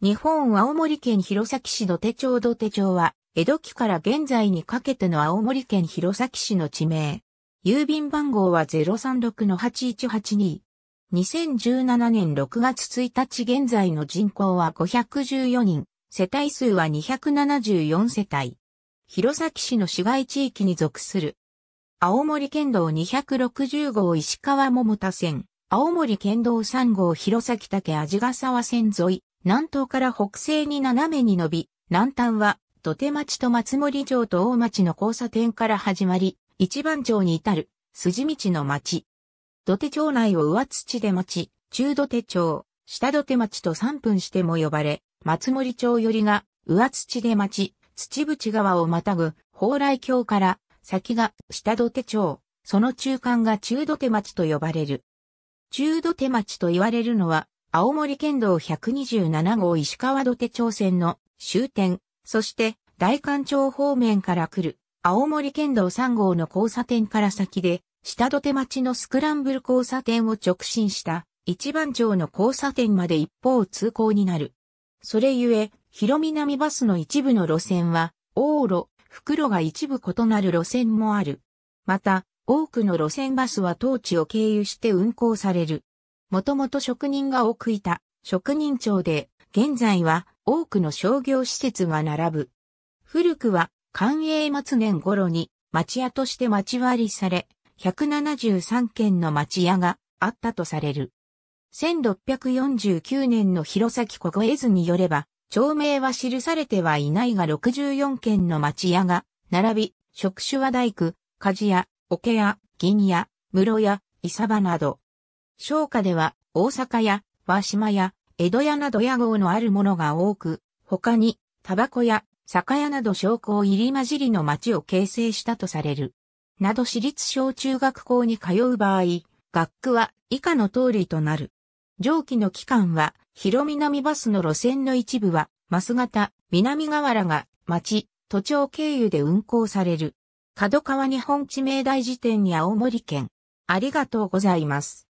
日本青森県弘前市土手町土手町は、江戸期から現在にかけての青森県弘前市の地名。郵便番号は036-8182。2017年6月1日現在の人口は514人、世帯数は274世帯。弘前市の市街地域に属する。青森県道260号石川桃田線、青森県道3号弘前岳味ヶ沢線沿い。南東から北西に斜めに伸び、南端は土手町と松森城と大町の交差点から始まり、一番町に至る筋道の町。土手町内を上土で町、中土手町、下土手町と3分しても呼ばれ、松森町寄りが上土で町、土淵川をまたぐ蓬莱橋から先が下土手町、その中間が中土手町と呼ばれる。中土手町と言われるのは青森県道127号石川土手町線の終点、そして大館町方面から来る青森県道3号の交差点から先で、下土手町のスクランブル交差点を直進した一番町の交差点まで一方通行になる。それゆえ、広南バスの一部の路線は、往路、袋が一部異なる路線もある。また、多くの路線バスは当地を経由して運行される。もともと職人が多くいた職人町で、現在は多くの商業施設が並ぶ。古くは寛永末年頃に町屋として町割りされ、173軒の町屋があったとされる。1649年の弘前小越図によれば、町名は記されてはいないが64軒の町屋が、並び、職種は大工、鍛冶屋、桶屋、銀屋、室屋、伊沢など、商家では、大阪や、和島や、江戸屋など屋号のあるものが多く、他に、タバコや、酒屋など商工入り混じりの町を形成したとされる。など私立小中学校に通う場合、学区は以下の通りとなる。上記の期間は、広南バスの路線の一部は、増型、南河原が、町、都庁経由で運行される。角川日本地名大辞典に青森県。ありがとうございます。